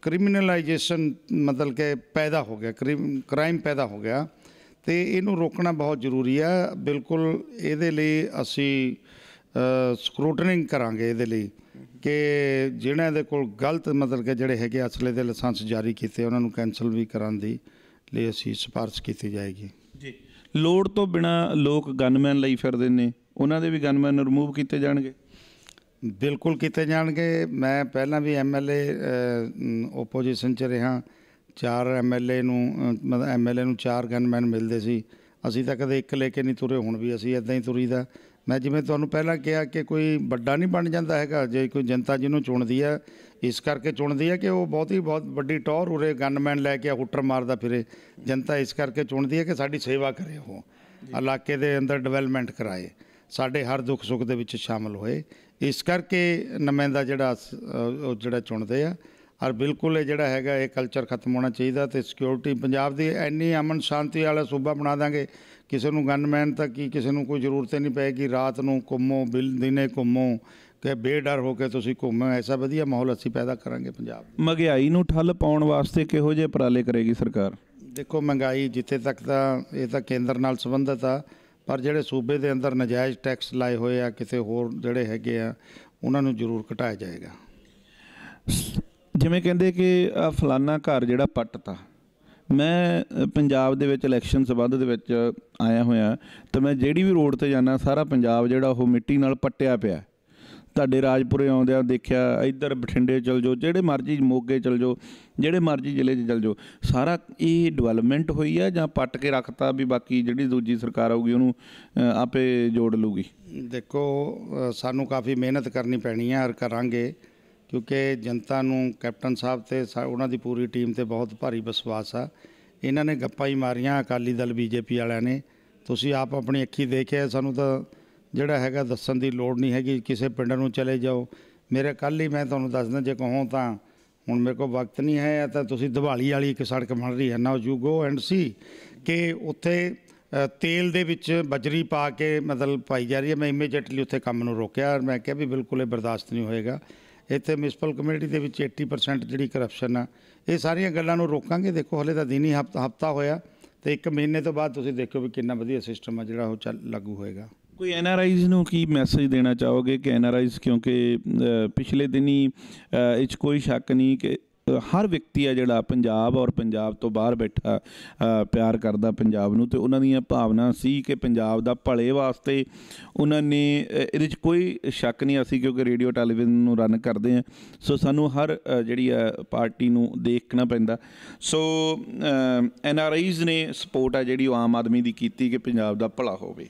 ਕ੍ਰਿਮੀਨਲਾਈਜੇਸ਼ਨ ਮਤਲਬ ਕਿ ਪੈਦਾ ਹੋ ਗਿਆ ਕ੍ਰਾਈਮ ਪੈਦਾ ਹੋ ਗਿਆ ਤੇ ਇਹਨੂੰ ਰੋਕਣਾ ਬਹੁਤ ਜ਼ਰੂਰੀ ਆ ਬਿਲਕੁਲ ਇਹਦੇ ਲਈ ਅਸੀਂ ਸਕਰੂਟਨਿੰਗ ਕਰਾਂਗੇ ਇਹਦੇ ਲਈ ਕਿ ਜਿਹਨਾਂ ਦੇ ਕੋਲ ਗਲਤ ਮਤਲਬ ਕਿ ਜਿਹੜੇ ਹੈਗੇ ਅਸਲੇ ਦੇ ਲਾਇਸੈਂਸ ਜਾਰੀ ਕੀਤੇ ਉਹਨਾਂ ਨੂੰ ਕੈਨਸਲ ਵੀ ਕਰਨ ਦੀ ਲਈ ਅਸੀਂ ਸਪਾਰਸ਼ ਕੀਤੀ ਜਾਏਗੀ ਜੀ ਲੋੜ ਤੋਂ ਬਿਨਾ ਲੋਕ ਗਨਮੈਨ ਲਈ ਫਿਰਦੇ ਨੇ ਉਹਨਾਂ ਦੇ ਵੀ ਗਨਮੈਨ ਰਿਮੂਵ ਕੀਤੇ ਜਾਣਗੇ ਬਿਲਕੁਲ ਕੀਤੇ ਜਾਣਗੇ ਮੈਂ ਪਹਿਲਾਂ ਵੀ ਐਮਐਲਏ ਆਪੋਜੀਸ਼ਨ 'ਚ ਰਿਹਾ ਚਾਰ ਐਮਐਲਏ ਨੂੰ ਮਤਲਬ ਐਮਐਲਏ ਨੂੰ ਚਾਰ ਗਨਮੈਨ ਮਿਲਦੇ ਸੀ ਅਸੀਂ ਤਾਂ ਕਦੇ ਇੱਕ ਲੈ ਕੇ ਨਹੀਂ ਤੁਰੇ ਹੁਣ ਵੀ ਅਸੀਂ ਇਦਾਂ ਹੀ ਤੁਰੀਦਾ ਮੈਂ ਜਿਵੇਂ ਤੁਹਾਨੂੰ ਪਹਿਲਾਂ ਕਿਹਾ ਕਿ ਕੋਈ ਵੱਡਾ ਨਹੀਂ ਬਣ ਜਾਂਦਾ ਹੈਗਾ ਜੇ ਕੋਈ ਜਨਤਾ ਜਿਹਨੂੰ ਚੁਣਦੀ ਹੈ ਇਸ ਕਰਕੇ ਚੁਣਦੀ ਹੈ ਕਿ ਉਹ ਬਹੁਤ ਹੀ ਬਹੁਤ ਵੱਡੀ ਟੌਰ ਉਰੇ ਗਨਮੈਨ ਲੈ ਕੇ ਹੁੱਟਰ ਮਾਰਦਾ ਫਿਰੇ ਜਨਤਾ ਇਸ ਕਰਕੇ ਚੁਣਦੀ ਹੈ ਕਿ ਸਾਡੀ ਸੇਵਾ ਕਰੇ ਉਹ ਇਲਾਕੇ ਦੇ ਅੰਦਰ ਡਿਵੈਲਪਮੈਂਟ ਕਰਾਏ ਸਾਡੇ ਹਰ ਦੁੱਖ ਸੁੱਖ ਦੇ ਵਿੱਚ ਸ਼ਾਮਲ ਹੋਏ ਇਸ ਕਰਕੇ ਨਮੈਂਦਾ ਜਿਹੜਾ ਜਿਹੜਾ ਚੁਣਦੇ ਆ ਔਰ ਬਿਲਕੁਲ ਇਹ ਜਿਹੜਾ ਹੈਗਾ ਇਹ ਕਲਚਰ ਖਤਮ ਹੋਣਾ ਚਾਹੀਦਾ ਤੇ ਸਿਕਿਉਰਿਟੀ ਪੰਜਾਬ ਦੀ ਐਨੀ ਅਮਨ ਸ਼ਾਂਤੀ ਵਾਲਾ ਸੂਬਾ ਬਣਾ ਦਾਂਗੇ ਕਿਸੇ ਨੂੰ ਗਨਮੈਨ ਤਾਂ ਕੀ ਕਿਸੇ ਨੂੰ ਕੋਈ ਜ਼ਰੂਰਤ ਨਹੀਂ ਪਏਗੀ ਰਾਤ ਨੂੰ ਘੁੰਮੋ ਬਿਲ ਦਿਨੇ ਘੁੰਮੋ ਕਿ ਬੇਡਰ ਹੋ ਕੇ ਤੁਸੀਂ ਘੁੰਮੋ ਐਸਾ ਵਧੀਆ ਮਾਹੌਲ ਅਸੀਂ ਪੈਦਾ ਕਰਾਂਗੇ ਪੰਜਾਬ ਮਹਿੰਗਾਈ ਨੂੰ ਠੱਲ ਪਾਉਣ ਵਾਸਤੇ ਕਿਹੋ ਜਿਹੇ ਪ੍ਰਾਲੇ ਕਰੇਗੀ ਸਰਕਾਰ ਦੇਖੋ ਮਹਿੰਗਾਈ ਜਿੱਥੇ ਤੱਕ ਤਾਂ ਇਹ ਤਾਂ ਕੇਂਦਰ ਨਾਲ ਸੰਬੰਧਿਤ ਆ ਪਰ ਜਿਹੜੇ ਸੂਬੇ ਦੇ ਅੰਦਰ ਨਜਾਇਜ਼ ਟੈਕਸ ਲਾਏ ਹੋਏ ਆ ਕਿਸੇ ਹੋਰ ਜਿਹੜੇ ਹੈਗੇ ਆ ਉਹਨਾਂ ਨੂੰ ਜ਼ਰੂਰ ਘਟਾਇਆ ਜਾਏਗਾ ਜਿਵੇਂ ਕਹਿੰਦੇ ਕਿ ਆ ਫਲਾਨਾ ਘਰ ਜਿਹੜਾ ਪੱਟਤਾ ਮੈਂ ਪੰਜਾਬ ਦੇ ਵਿੱਚ ਇਲੈਕਸ਼ਨ ਸਬੰਧ ਦੇ ਵਿੱਚ ਆਇਆ ਹੋਇਆ ਤਾਂ ਮੈਂ ਜਿਹੜੀ ਵੀ ਰੋਡ ਤੇ ਜਾਣਾ ਸਾਰਾ ਪੰਜਾਬ ਜਿਹੜਾ ਉਹ ਮਿੱਟੀ ਨਾਲ ਪੱਟਿਆ ਪਿਆ ਤੁਹਾਡੇ ਰਾਜਪੁਰੇ ਆਉਂਦਿਆਂ ਦੇਖਿਆ ਇੱਧਰ ਬਠਿੰਡੇ ਚਲ ਜਾਓ ਜਿਹੜੇ ਮਰਜੀ ਮੋਗੇ ਚਲ ਜਾਓ ਜਿਹੜੇ ਮਰਜੀ ਜ਼ਿਲ੍ਹੇ 'ਚ ਚਲ ਜਾਓ ਸਾਰਾ ਇਹ ਡਿਵੈਲਪਮੈਂਟ ਹੋਈ ਆ ਜਾਂ ਪੱਟ ਕੇ ਰੱਖਤਾ ਵੀ ਬਾਕੀ ਜਿਹੜੀ ਦੂਜੀ ਸਰਕਾਰ ਆਊਗੀ ਉਹਨੂੰ ਆਪੇ ਜੋੜ ਲੂਗੀ ਦੇਖੋ ਸਾਨੂੰ ਕਾਫੀ ਮਿਹਨਤ ਕਰਨੀ ਪੈਣੀ ਆ ਔਰ ਕਰਾਂਗੇ ਕਿਉਂਕਿ ਜਨਤਾ ਨੂੰ ਕੈਪਟਨ ਸਾਹਿਬ ਤੇ ਉਹਨਾਂ ਦੀ ਪੂਰੀ ਟੀਮ ਤੇ ਬਹੁਤ ਭਾਰੀ ਵਿਸ਼ਵਾਸ ਆ ਇਹਨਾਂ ਨੇ ਗੱਪਾਂ ਹੀ ਮਾਰੀਆਂ ਅਕਾਲੀ ਦਲ ਬੀਜੇਪੀ ਵਾਲਿਆਂ ਨੇ ਤੁਸੀਂ ਆਪ ਆਪਣੀ ਅੱਖੀ ਦੇਖਿਆ ਸਾਨੂੰ ਤਾਂ ਜਿਹੜਾ ਹੈਗਾ ਦੱਸਣ ਦੀ ਲੋੜ ਨਹੀਂ ਹੈਗੀ ਕਿਸੇ ਪਿੰਡ ਨੂੰ ਚਲੇ ਜਾਓ ਮੇਰੇ ਕੱਲ ਹੀ ਮੈਂ ਤੁਹਾਨੂੰ ਦੱਸਦਾ ਜੇ ਕਹੋ ਤਾਂ ਹੁਣ ਮੇਰੇ ਕੋਲ ਵਕਤ ਨਹੀਂ ਹੈ ਤਾਂ ਤੁਸੀਂ ਦਿਵਾਲੀ ਵਾਲੀ ਇੱਕ ਸੜਕ ਬਣ ਰਹੀ ਹੈ ਨਾ ਯੂ ਗੋ ਐਂਡ ਸੀ ਕਿ ਉੱਥੇ ਤੇਲ ਦੇ ਵਿੱਚ ਬਜਰੀ ਪਾ ਕੇ ਮਤਲਬ ਪਾਈ ਜਾ ਰਹੀ ਹੈ ਮੈਂ ਇਮੀਡੀਏਟਲੀ ਉੱਥੇ ਕੰਮ ਨੂੰ ਰੋਕਿਆ ਔਰ ਮੈਂ ਕਿਹਾ ਵੀ ਬਿਲਕੁਲ ਇਹ ਬਰਦਾਸ਼ਤ ਨਹੀਂ ਹੋਏਗਾ ਇੱਥੇ ਮਿਊਨਿਸਪਲ ਕਮੇਟੀ ਦੇ ਵਿੱਚ 80% ਜਿਹੜੀ ਕਰਪਸ਼ਨ ਆ ਇਹ ਸਾਰੀਆਂ ਗੱਲਾਂ ਨੂੰ ਰੋਕਾਂਗੇ ਦੇਖੋ ਹਲੇ ਤਾਂ ਦਿਨ ਹੀ ਹਫਤਾ ਹੋਇਆ ਤੇ ਇੱਕ ਮਹੀਨੇ ਤੋਂ ਬਾਅਦ ਤੁਸੀਂ ਦੇਖੋ ਵੀ ਕਿੰਨਾ ਵਧੀਆ ਸਿਸਟਮ ਆ ਜਿਹੜਾ ਉਹ ਚੱਲ ਲਾਗੂ ਹੋਏਗਾ ਕੋਈ ਐਨਆਰਆਈਜ਼ ਨੂੰ ਕੀ ਮੈਸੇਜ ਦੇਣਾ ਚਾਹੋਗੇ ਕਿ ਐਨਆਰਆਈਜ਼ ਕਿਉਂਕਿ ਪਿਛਲੇ ਦਿਨੀ ਇਹ ਕੋਈ ਸ਼ੱਕ ਨਹੀਂ ਕਿ ਹਰ ਵਿਅਕਤੀ ਹੈ ਜਿਹੜਾ ਪੰਜਾਬ ਔਰ ਪੰਜਾਬ ਤੋਂ ਬਾਹਰ ਬੈਠਾ ਪਿਆਰ ਕਰਦਾ ਪੰਜਾਬ ਨੂੰ ਤੇ ਉਹਨਾਂ ਦੀਆਂ ਭਾਵਨਾ ਸੀ ਕਿ ਪੰਜਾਬ ਦਾ ਭਲੇ ਵਾਸਤੇ ਉਹਨਾਂ ਨੇ ਇਹਦੇ 'ਚ ਕੋਈ ਸ਼ੱਕ ਨਹੀਂ ਅਸੀਂ ਕਿਉਂਕਿ ਰੇਡੀਓ ਟੈਲੀਵਿਜ਼ਨ ਨੂੰ ਰਨ ਕਰਦੇ ਆ ਸੋ ਸਾਨੂੰ ਹਰ ਜਿਹੜੀ ਹੈ ਪਾਰਟੀ ਨੂੰ ਦੇਖਣਾ ਪੈਂਦਾ ਸੋ ਐਨ ਆਰ ਆਈਜ਼ ਨੇ ਸਪੋਰਟ ਆ ਜਿਹੜੀ ਆਮ ਆਦਮੀ ਦੀ ਕੀਤੀ ਕਿ ਪੰਜਾਬ ਦਾ ਭਲਾ ਹੋਵੇ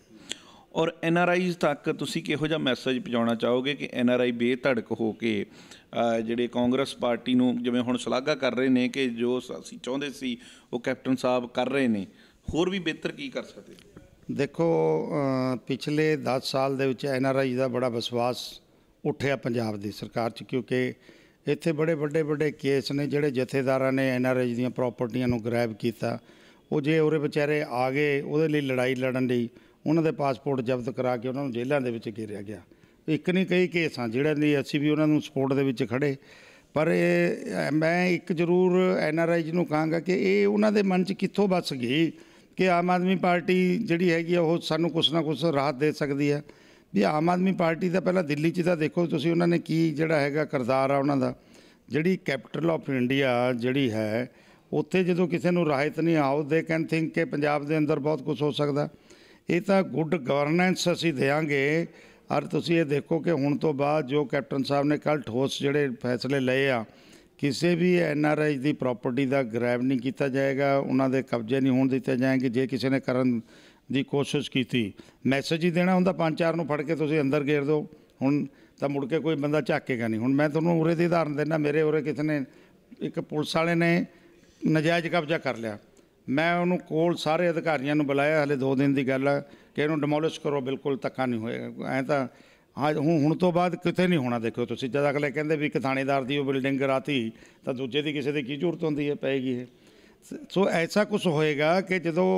ਔਰ ਐਨ ਆਰ ਆਈ ਤੱਕ ਤੁਸੀਂ ਕਿਹੋ ਜਿਹਾ ਮੈਸੇਜ ਪਹੁੰਚਾਉਣਾ ਚਾਹੋਗੇ ਕਿ ਐਨ ਆਰ ਆਈ ਬੇਧੜਕ ਹੋ ਕੇ ਜਿਹੜੇ ਕਾਂਗਰਸ ਪਾਰਟੀ ਨੂੰ ਜਿਵੇਂ ਹੁਣ ਸ਼ਲਾਘਾ ਕਰ ਰਹੇ ਨੇ ਕਿ ਜੋ ਅਸੀਂ ਚਾਹੁੰਦੇ ਸੀ ਉਹ ਕੈਪਟਨ ਸਾਹਿਬ ਕਰ ਰਹੇ ਨੇ ਹੋਰ ਵੀ ਬਿਹਤਰ ਕੀ ਕਰ ਸਕਦੇ ਦੇਖੋ ਪਿਛਲੇ 10 ਸਾਲ ਦੇ ਵਿੱਚ ਐਨ ਆਰ ਆਈ ਦਾ ਬੜਾ ਵਿਸ਼ਵਾਸ ਉੱਠਿਆ ਪੰਜਾਬ ਦੀ ਸਰਕਾਰ 'ਚ ਕਿਉਂਕਿ ਇੱਥੇ ਬੜੇ ਵੱਡੇ ਵੱਡੇ ਕੇਸ ਨੇ ਜਿਹੜੇ ਜਥੇਦਾਰਾਂ ਨੇ ਐਨ ਆਰ ਆਈ ਦੀਆਂ ਪ੍ਰਾਪਰਟੀਆਂ ਨੂੰ ਗ੍ਰੈਬ ਕੀਤਾ ਉਹ ਜੇ ਉਹਰੇ ਵਿਚਾਰੇ ਆ ਗਏ ਉਹਦੇ ਲਈ ਲੜਾਈ ਲੜਨ ਲਈ ਉਹਨਾਂ ਦੇ ਪਾਸਪੋਰਟ ਜ਼ਬਤ ਕਰਾ ਕੇ ਉਹਨਾਂ ਨੂੰ ਜੇਲ੍ਹਾਂ ਦੇ ਵਿੱਚ ਘੇਰਿਆ ਗਿਆ ਇੱਕ ਨਹੀਂ ਕਈ ਕੇਸ ਆ ਜਿਹੜਾ ਲਈ ਅਸੀਂ ਵੀ ਉਹਨਾਂ ਨੂੰ ਸਪੋਰਟ ਦੇ ਵਿੱਚ ਖੜੇ ਪਰ ਮੈਂ ਇੱਕ ਜ਼ਰੂਰ ਐਨ ਆਰ ਆਈ ਨੂੰ ਕਹਾਂਗਾ ਕਿ ਇਹ ਉਹਨਾਂ ਦੇ ਮਨ 'ਚ ਕਿੱਥੋਂ ਵੱਸ ਗਈ ਕਿ ਆਮ ਆਦਮੀ ਪਾਰਟੀ ਜਿਹੜੀ ਹੈਗੀ ਉਹ ਸਾਨੂੰ ਕੁਛ ਨਾ ਕੁਛ ਰਾਹਤ ਦੇ ਸਕਦੀ ਹੈ ਵੀ ਆਮ ਆਦਮੀ ਪਾਰਟੀ ਦਾ ਪਹਿਲਾਂ ਦਿੱਲੀ 'ਚ ਤਾਂ ਦੇਖੋ ਤੁਸੀਂ ਉਹਨਾਂ ਨੇ ਕੀ ਜਿਹੜਾ ਹੈਗਾ ਕਰਦਾਰ ਆ ਉਹਨਾਂ ਦਾ ਜਿਹੜੀ ਕੈਪੀਟਲ ਆਫ ਇੰਡੀਆ ਜਿਹੜੀ ਹੈ ਉੱਥੇ ਜਦੋਂ ਕਿਸੇ ਨੂੰ ਰਾਹਤ ਨਹੀਂ ਆਉ ਦੇ ਕੈਨ ਥਿੰਕ ਕਿ ਪੰਜਾਬ ਦੇ ਅੰਦਰ ਬਹੁਤ ਕੁਝ ਹੋ ਸਕਦਾ ਇਹ ਤਾਂ ਗੁੱਡ ਗਵਰਨੈਂਸ ਅਸੀਂ ਦੇਾਂਗੇ ਔਰ ਤੁਸੀਂ ਇਹ ਦੇਖੋ ਕਿ ਹੁਣ ਤੋਂ ਬਾਅਦ ਜੋ ਕੈਪਟਨ ਸਾਹਿਬ ਨੇ ਕੱਲ ਠੋਸ ਜਿਹੜੇ ਫੈਸਲੇ ਲਏ ਆ ਕਿਸੇ ਵੀ ਐਨ ਆਰ ਆਈ ਦੀ ਪ੍ਰਾਪਰਟੀ ਦਾ ਗ੍ਰੈਬ ਨਹੀਂ ਕੀਤਾ ਜਾਏਗਾ ਉਹਨਾਂ ਦੇ ਕਬਜ਼ੇ ਨਹੀਂ ਹੋਣ ਦਿੱਤੇ ਜਾਣਗੇ ਜੇ ਕਿਸੇ ਨੇ ਕਰਨ ਦੀ ਕੋਸ਼ਿਸ਼ ਕੀਤੀ ਮੈਸੇਜ ਹੀ ਦੇਣਾ ਹੁੰਦਾ ਪੰਜ ਚਾਰ ਨੂੰ ਫੜ ਕੇ ਤੁਸੀਂ ਅੰਦਰ ਘੇਰ ਦਿਓ ਹੁਣ ਤਾਂ ਮੁੜ ਕੇ ਕੋਈ ਬੰਦਾ ਝਾਕੇਗਾ ਨਹੀਂ ਹੁਣ ਮੈਂ ਤੁਹਾਨੂੰ ਉਰੇ ਦੇ ਉਦਾਹਰਨ ਦਿੰਦਾ ਮੇਰੇ ਉਰੇ ਕਿਸ ਨੇ ਇੱਕ ਪੁਲਿਸ ਵਾਲੇ ਨੇ ਨਜਾਇਜ਼ ਕਬਜ਼ਾ ਕਰ ਲਿਆ ਮੈਂ ਉਹਨੂੰ ਕੋਲ ਸਾਰੇ ਅਧਿਕਾਰੀਆਂ ਨੂੰ ਬੁਲਾਇਆ ਹਲੇ 2 ਦਿਨ ਦੀ ਗੱਲ ਹੈ ਕਿ ਇਹਨੂੰ ਡਿਮੋਲਿਸ਼ ਕਰੋ ਬਿਲਕੁਲ ਤੱਕਾ ਨਹੀਂ ਹੋਏਗਾ ਐ ਤਾਂ ਅੱਜ ਹੁਣ ਹੁਣ ਤੋਂ ਬਾਅਦ ਕਿਤੇ ਨਹੀਂ ਹੋਣਾ ਦੇਖੋ ਤੁਸੀਂ ਜਦ ਅਗਲੇ ਕਹਿੰਦੇ ਵੀ ਇੱਕ ਥਾਣੇਦਾਰ ਦੀ ਉਹ ਬਿਲਡਿੰਗ ਕਰਾਤੀ ਤਾਂ ਦੂਜੇ ਦੀ ਕਿਸੇ ਦੀ ਕੀ ਜ਼ਰੂਰਤ ਹੁੰਦੀ ਹੈ ਪੈਗੀ ਇਹ ਸੋ ਐਸਾ ਕੁਝ ਹੋਏਗਾ ਕਿ ਜਦੋਂ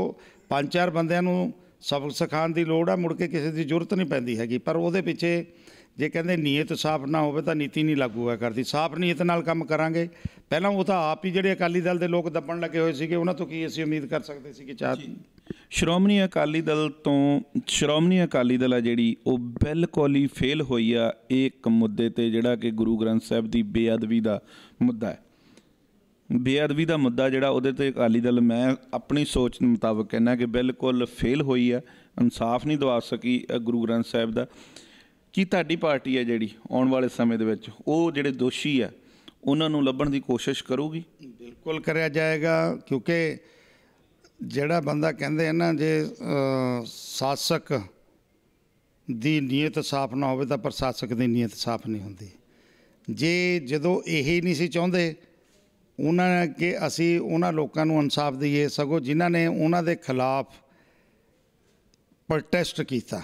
ਪੰਜ ਚਾਰ ਬੰਦਿਆਂ ਨੂੰ ਸਬਕ ਸਿਖਾਉਣ ਦੀ ਲੋੜ ਆ ਮੁੜ ਕੇ ਕਿਸੇ ਦੀ ਜ਼ਰੂਰਤ ਨਹੀਂ ਪੈਂਦੀ ਹੈਗੀ ਪਰ ਉਹਦੇ ਪਿੱਛੇ ਜੇ ਕਹਿੰਦੇ ਨੀਅਤ ਸਾਫ਼ ਨਾ ਹੋਵੇ ਤਾਂ ਨੀਤੀ ਨਹੀਂ ਲਾਗੂ ਹੋਇਆ ਕਰਦੀ ਸਾਫ਼ ਨੀਅਤ ਨਾਲ ਕੰਮ ਕਰਾਂਗੇ ਪਹਿਲਾਂ ਉਹ ਤਾਂ ਆਪ ਹੀ ਜਿਹੜੇ ਅਕਾਲੀ ਦਲ ਦੇ ਲੋਕ ਦੱਬਣ ਲੱਗੇ ਹੋਏ ਸੀਗੇ ਉਹਨਾਂ ਤੋਂ ਕੀ ਅਸੀਂ ਉਮੀਦ ਕਰ ਸਕਦੇ ਸੀ ਕਿ ਚਾਹ ਸ਼੍ਰੋਮਣੀ ਅਕਾਲੀ ਦਲ ਤੋਂ ਸ਼੍ਰੋਮਣੀ ਅਕਾਲੀ ਦਲ ਆ ਜਿਹੜੀ ਉਹ ਬਿਲਕੁਲ ਹੀ ਫੇਲ ਹੋਈ ਆ ਇੱਕ ਮੁੱਦੇ ਤੇ ਜਿਹੜਾ ਕਿ ਗੁਰੂ ਗ੍ਰੰਥ ਸਾਹਿਬ ਦੀ ਬੇਅਦਬੀ ਦਾ ਮੁੱਦਾ ਹੈ ਬੇਅਦਬੀ ਦਾ ਮੁੱਦਾ ਜਿਹੜਾ ਉਹਦੇ ਤੇ ਅਕਾਲੀ ਦਲ ਮੈਂ ਆਪਣੀ ਸੋਚ ਮੁਤਾਬਕ ਕਹਿੰਦਾ ਕਿ ਬਿਲਕੁਲ ਫੇਲ ਹੋਈ ਆ ਇਨਸਾਫ ਨਹੀਂ ਦਵਾ ਸਕੀ ਗੁਰੂ ਗ੍ਰੰਥ ਸਾਹਿਬ ਦਾ ਕੀ ਤੁਹਾਡੀ ਪਾਰਟੀ ਹੈ ਜਿਹੜੀ ਆਉਣ ਵਾਲੇ ਸਮੇਂ ਦੇ ਵਿੱਚ ਉਹ ਜਿਹੜੇ ਦੋਸ਼ੀ ਆ ਉਹਨਾਂ ਨੂੰ ਲੱਭਣ ਦੀ ਕੋਸ਼ਿਸ਼ ਕਰੂਗੀ ਬਿਲਕੁਲ ਕਰਿਆ ਜਾਏਗਾ ਕਿਉਂਕਿ ਜਿਹੜਾ ਬੰਦਾ ਕਹਿੰਦੇ ਹਨ ਜੇ ਸ਼ਾਸਕ ਦੀ ਨੀਅਤ ਸਾਫ਼ ਨਾ ਹੋਵੇ ਤਾਂ ਪ੍ਰਸ਼ਾਸਕ ਦੀ ਨੀਅਤ ਸਾਫ਼ ਨਹੀਂ ਹੁੰਦੀ ਜੇ ਜਦੋਂ ਇਹ ਨਹੀਂ ਸੀ ਚਾਹੁੰਦੇ ਉਹਨਾਂ ਨੇ ਕਿ ਅਸੀਂ ਉਹਨਾਂ ਲੋਕਾਂ ਨੂੰ ਇਨਸਾਫ ਦਈਏ ਸਗੋ ਜਿਨ੍ਹਾਂ ਨੇ ਉਹਨਾਂ ਦੇ ਖਿਲਾਫ ਪ੍ਰੋਟੈਸਟ ਕੀਤਾ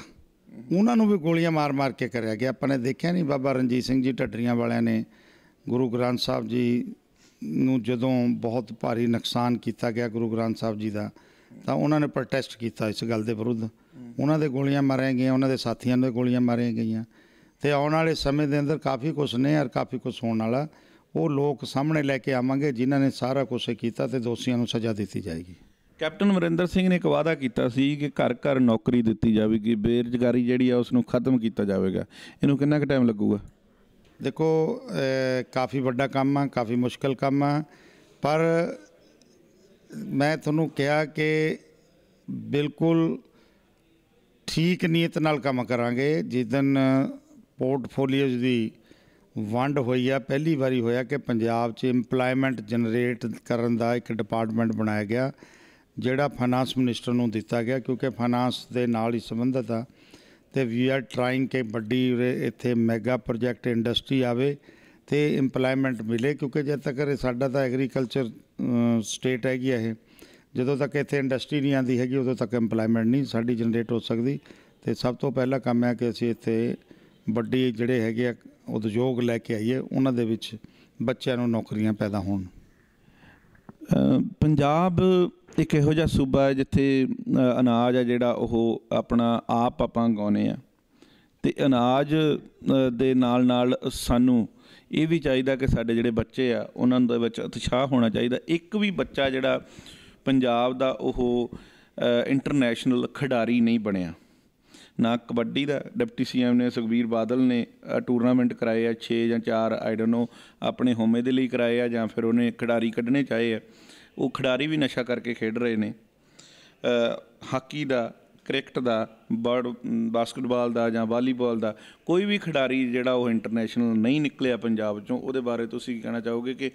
ਉਹਨਾਂ ਨੂੰ ਵੀ ਗੋਲੀਆਂ ਮਾਰ-ਮਾਰ ਕੇ ਕਰਿਆ ਗਿਆ ਆਪਾਂ ਨੇ ਦੇਖਿਆ ਨਹੀਂ ਬਾਬਾ ਰਣਜੀਤ ਸਿੰਘ ਜੀ ਟੱਟਰੀਆਂ ਵਾਲਿਆਂ ਨੇ ਗੁਰੂ ਗ੍ਰੰਥ ਸਾਹਿਬ ਜੀ ਨੂੰ ਜਦੋਂ ਬਹੁਤ ਭਾਰੀ ਨੁਕਸਾਨ ਕੀਤਾ ਗਿਆ ਗੁਰੂ ਗ੍ਰੰਥ ਸਾਹਿਬ ਜੀ ਦਾ ਤਾਂ ਉਹਨਾਂ ਨੇ ਪ੍ਰੋਟੈਸਟ ਕੀਤਾ ਇਸ ਗੱਲ ਦੇ ਵਿਰੁੱਧ ਉਹਨਾਂ ਦੇ ਗੋਲੀਆਂ ਮਾਰੀਆਂ ਗਈਆਂ ਉਹਨਾਂ ਦੇ ਸਾਥੀਆਂ ਨੂੰ ਗੋਲੀਆਂ ਮਾਰੀਆਂ ਗਈਆਂ ਤੇ ਆਉਣ ਵਾਲੇ ਸਮੇਂ ਦੇ ਅੰਦਰ ਕਾਫੀ ਕੁਝ ਨੇ ਔਰ ਕਾਫੀ ਕੁਝ ਹੋਣ ਵਾਲਾ ਉਹ ਲੋਕ ਸਾਹਮਣੇ ਲੈ ਕੇ ਆਵਾਂਗੇ ਜਿਨ੍ਹਾਂ ਨੇ ਸਾਰਾ ਕੁਝ ਕੀਤਾ ਤੇ ਦੋਸ਼ੀਆਂ ਨੂੰ ਸਜ਼ਾ ਦਿੱਤੀ ਜਾਏਗੀ ਕੈਪਟਨ ਅਮਰਿੰਦਰ ਸਿੰਘ ਨੇ ਇੱਕ ਵਾਅਦਾ ਕੀਤਾ ਸੀ ਕਿ ਘਰ ਘਰ ਨੌਕਰੀ ਦਿੱਤੀ ਜਾਵੇਗੀ ਬੇਰੋਜ਼ਗਾਰੀ ਜਿਹੜੀ ਆ ਉਸ ਨੂੰ ਖਤਮ ਕੀਤਾ ਜਾਵੇਗਾ ਇਹਨੂੰ ਕਿੰਨਾ ਕੁ ਟਾਈਮ ਲੱਗੂਗਾ ਦੇਖੋ ਕਾਫੀ ਵੱਡਾ ਕੰਮ ਆ ਕਾਫੀ ਮੁਸ਼ਕਲ ਕੰਮ ਆ ਪਰ ਮੈਂ ਤੁਹਾਨੂੰ ਕਿਹਾ ਕਿ ਬਿਲਕੁਲ ਠੀਕ ਨੀਅਤ ਨਾਲ ਕੰਮ ਕਰਾਂਗੇ ਜਿਸ ਦਿਨ ਪੋਰਟਫੋਲੀਓਜ਼ ਦੀ ਵੰਡ ਹੋਈ ਆ ਪਹਿਲੀ ਵਾਰੀ ਹੋਇਆ ਕਿ ਪੰਜਾਬ 'ਚ ਏਮਪਲੋਇਮੈਂਟ ਜਨਰੇਟ ਕਰਨ ਦਾ ਇੱਕ ਡਿਪਾਰਟਮੈਂਟ ਬਣਾਇਆ ਗਿਆ ਜਿਹੜਾ ਫਾਈਨਾਂਸ ਮਿਨਿਸਟਰ ਨੂੰ ਦਿੱਤਾ ਗਿਆ ਕਿਉਂਕਿ ਫਾਈਨਾਂਸ ਦੇ ਨਾਲ ਹੀ ਸੰਬੰਧਤ ਆ ਤੇ ਵੀ ਆਰ ਟ੍ਰਾਈਂਗ ਕਿ ਵੱਡੀ ਇੱਥੇ ਮੈਗਾ ਪ੍ਰੋਜੈਕਟ ਇੰਡਸਟਰੀ ਆਵੇ ਤੇ ਏਮਪਲੋਇਮੈਂਟ ਮਿਲੇ ਕਿਉਂਕਿ ਜਦ ਤੱਕ ਸਾਡਾ ਤਾਂ ਐਗਰੀਕਲਚਰ ਸਟੇਟ ਹੈਗੀ ਇਹ ਜਦੋਂ ਤੱਕ ਇੱਥੇ ਇੰਡਸਟਰੀ ਨਹੀਂ ਆਂਦੀ ਹੈਗੀ ਉਦੋਂ ਤੱਕ ਏਮਪਲੋਇਮੈਂਟ ਨਹੀਂ ਸਾਡੀ ਜਨਰੇਟ ਹੋ ਸਕਦੀ ਤੇ ਸਭ ਤੋਂ ਪਹਿਲਾ ਕੰਮ ਹੈ ਕਿ ਅਸੀਂ ਇੱਥੇ ਵੱਡੀ ਜਿਹੜੇ ਹੈਗੇ ਆ ਉਦਯੋਗ ਲੈ ਕੇ ਆਈਏ ਉਹਨਾਂ ਦੇ ਵਿੱਚ ਬੱਚਿਆਂ ਨੂੰ ਨੌਕਰੀਆਂ ਪੈਦਾ ਹੋਣ ਪੰਜਾਬ ਇੱਕ ਇਹੋ ਜਿਹਾ ਸੂਬਾ ਹੈ ਜਿੱਥੇ ਅਨਾਜ ਆ ਜਿਹੜਾ ਉਹ ਆਪਣਾ ਆਪ ਆਪਾਂ ਗਾਉਨੇ ਆ ਤੇ ਅਨਾਜ ਦੇ ਨਾਲ ਨਾਲ ਸਾਨੂੰ ਇਹ ਵੀ ਚਾਹੀਦਾ ਕਿ ਸਾਡੇ ਜਿਹੜੇ ਬੱਚੇ ਆ ਉਹਨਾਂ ਦੇ ਵਿੱਚ ਉਤਸ਼ਾਹ ਹੋਣਾ ਚਾਹੀਦਾ ਇੱਕ ਵੀ ਬੱਚਾ ਜਿਹੜਾ ਪੰਜਾਬ ਦਾ ਉਹ ਇੰਟਰਨੈਸ਼ਨਲ ਖਿਡਾਰੀ ਨਹੀਂ ਬਣਿਆ ਨਾ ਕਬੱਡੀ ਦਾ ਡਿਪਟੀ ਸੀਐਮ ਨੇ ਸੁਖਬੀਰ ਬਾਦਲ ਨੇ ਟੂਰਨਾਮੈਂਟ ਕਰਾਏ ਆ 6 ਜਾਂ 4 ਆਈ ਡੋਨਟ ਨੋ ਆਪਣੇ ਹੋਮੇ ਦੇ ਲਈ ਕਰਾਏ ਆ ਜਾਂ ਫਿਰ ਉਹਨੇ ਖਿਡਾਰੀ ਕੱਢਣੇ ਚਾਹੇ ਆ ਉਹ ਖਿਡਾਰੀ ਵੀ ਨਸ਼ਾ ਕਰਕੇ ਖੇਡ ਰਹੇ ਨੇ ਹਾਕੀ ਦਾ ਕ੍ਰਿਕਟ ਦਾ ਬਰਡ ਬਾਸਕਟਬਾਲ ਦਾ ਜਾਂ ਵਾਲੀਬਾਲ ਦਾ ਕੋਈ ਵੀ ਖਿਡਾਰੀ ਜਿਹੜਾ ਉਹ ਇੰਟਰਨੈਸ਼ਨਲ ਨਹੀਂ ਨਿਕਲਿਆ ਪੰਜਾਬ ਚੋਂ ਉਹਦੇ ਬਾਰੇ ਤੁਸੀਂ ਕੀ ਕਹਿਣਾ ਚਾਹੋਗੇ ਕਿ